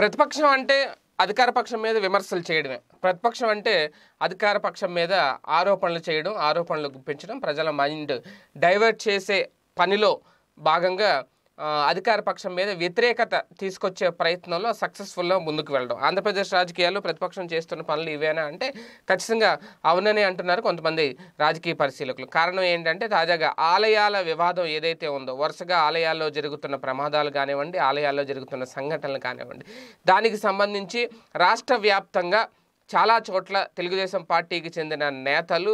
ప్రతిపక్షం అంటే అధికార పక్షం మీద విమర్శలు చేయడమే ప్రతిపక్షం అంటే అధికార పక్షం మీద ఆరోపణలు చేయడం ఆరోపణలు గుప్పించడం ప్రజల మైండ్ డైవర్ట్ చేసే పనిలో భాగంగా అధికార పక్షం మీద వ్యతిరేకత తీసుకొచ్చే ప్రయత్నంలో సక్సెస్ఫుల్గా ముందుకు వెళ్ళడం ఆంధ్రప్రదేశ్ రాజకీయాల్లో ప్రతిపక్షం చేస్తున్న పనులు ఇవేనా అంటే ఖచ్చితంగా అవునని అంటున్నారు కొంతమంది రాజకీయ పరిశీలకులు కారణం ఏంటంటే తాజాగా ఆలయాల వివాదం ఏదైతే ఉందో వరుసగా ఆలయాల్లో జరుగుతున్న ప్రమాదాలు కానివ్వండి ఆలయాల్లో జరుగుతున్న సంఘటనలు కానివ్వండి దానికి సంబంధించి రాష్ట్ర వ్యాప్తంగా చాలా చోట్ల తెలుగుదేశం పార్టీకి చెందిన నేతలు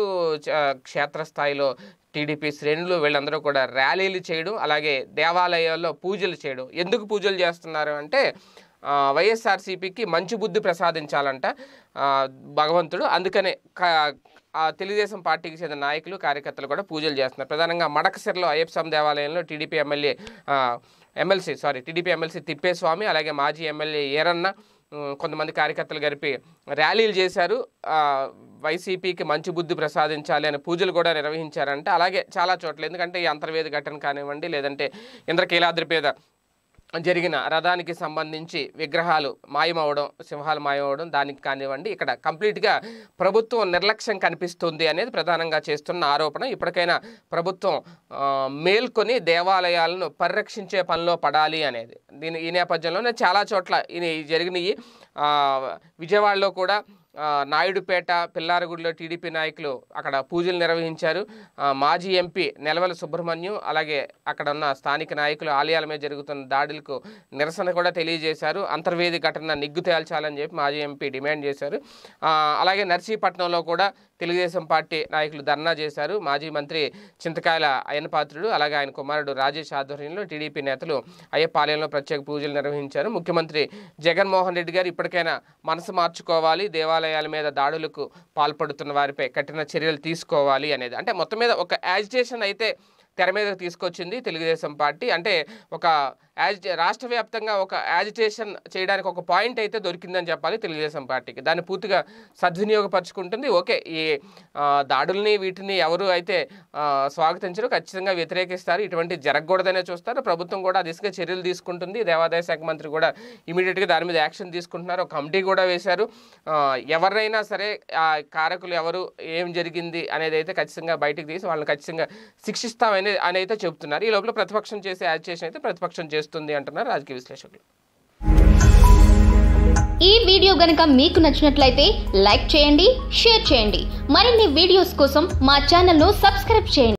క్షేత్రస్థాయిలో టీడీపీ శ్రేణులు వీళ్ళందరూ కూడా ర్యాలీలు చేయడం అలాగే దేవాలయాల్లో పూజలు చేయడం ఎందుకు పూజలు చేస్తున్నారు అంటే వైఎస్ఆర్సీపీకి మంచి బుద్ధి ప్రసాదించాలంట భగవంతుడు అందుకనే తెలుగుదేశం పార్టీకి చెందిన నాయకులు కార్యకర్తలు కూడా పూజలు చేస్తున్నారు ప్రధానంగా మడకసిరలో అయ్యప్ప దేవాలయంలో TDP MLA MLC sorry TDP MLC Tippeswamy అలాగే మాజీ ఎమ్మెల్యే ఏరన్న కొంతమంది కార్యకర్తలు గడిపి ర్యాలీలు చేశారు వైసీపీకి మంచి బుద్ధి ప్రసాదించాలి అనే పూజలు కూడా నిర్వహించారంటే అలాగే చాలా చోట్ల ఎందుకంటే ఈ అంతర్వేది ఘటన కానివ్వండి లేదంటే ఇంద్రకీలాద్రిపేద జరిగిన రథానికి సంబంధించి విగ్రహాలు మాయమవడం సింహాలు మాయమవడం దానికి కానివ్వండి ఇక్కడ కంప్లీట్గా ప్రభుత్వం నిర్లక్ష్యం కనిపిస్తుంది అనేది ప్రధానంగా చేస్తున్న ఆరోపణ ఇప్పటికైనా ప్రభుత్వం మేల్కొని దేవాలయాలను పరిరక్షించే పనిలో పడాలి అనేది దీని ఈ నేపథ్యంలోనే చాలా చోట్ల జరిగినవి విజయవాడలో కూడా నాయుడుపేట పిల్లారగుడిలో టీడీపీ నాయకులు అక్కడ పూజలు నిర్వహించారు మాజీ ఎంపీ నెలవల సుబ్రహ్మణ్యం అలాగే అక్కడ ఉన్న స్థానిక నాయకులు ఆలయాల మీద జరుగుతున్న దాడులకు నిరసన కూడా తెలియజేశారు అంతర్వేది ఘటన నిగ్గు తేల్చాలని చెప్పి మాజీ ఎంపీ డిమాండ్ చేశారు అలాగే నర్సీపట్నంలో కూడా తెలుగుదేశం పార్టీ నాయకులు ధర్నా చేశారు మాజీ మంత్రి చింతకాయల అయ్యనపాత్రుడు అలాగే ఆయన కుమారుడు రాజేష్ ఆధ్వర్యంలో టీడీపీ నేతలు అయ్యపాలెంలో ప్రత్యేక పూజలు నిర్వహించారు ముఖ్యమంత్రి జగన్మోహన్ రెడ్డి గారు ఇప్పటికైనా మనసు మార్చుకోవాలి దేవాలయ దేవాలయాల మీద దాడులకు పాల్పడుతున్న వారిపై కఠిన చర్యలు తీసుకోవాలి అనేది అంటే మొత్తం మీద ఒక యాజిటేషన్ అయితే తెర మీద తీసుకొచ్చింది తెలుగుదేశం పార్టీ అంటే ఒక యాజ్ రాష్ట్ర వ్యాప్తంగా ఒక యాజిటేషన్ చేయడానికి ఒక పాయింట్ అయితే దొరికిందని చెప్పాలి తెలుగుదేశం పార్టీకి దాన్ని పూర్తిగా సద్వినియోగపరుచుకుంటుంది ఓకే ఈ దాడుల్ని వీటిని ఎవరు అయితే స్వాగతించరు ఖచ్చితంగా వ్యతిరేకిస్తారు ఇటువంటి జరగకూడదనే చూస్తారు ప్రభుత్వం కూడా దిశగా చర్యలు తీసుకుంటుంది దేవాదాయ శాఖ మంత్రి కూడా ఇమీడియట్గా దాని మీద యాక్షన్ తీసుకుంటున్నారు ఒక కమిటీ కూడా వేశారు ఎవరైనా సరే ఆ కారకులు ఎవరు ఏం జరిగింది అనేది అయితే ఖచ్చితంగా బయటకు తీసి వాళ్ళని ఖచ్చితంగా శిక్షిస్తామని అని అయితే చెబుతున్నారు ఈ లోపల ప్రతిపక్షం చేసే యాజిటేషన్ అయితే ప్రతిపక్షం చేస్తుంది చేస్తుంది అంటున్నారు రాజకీయ విశ్లేషకులు ఈ వీడియో గనక మీకు నచ్చినట్లయితే లైక్ చేయండి షేర్ చేయండి మరిన్ని వీడియోస్ కోసం మా ను సబ్స్క్రైబ్ చేయండి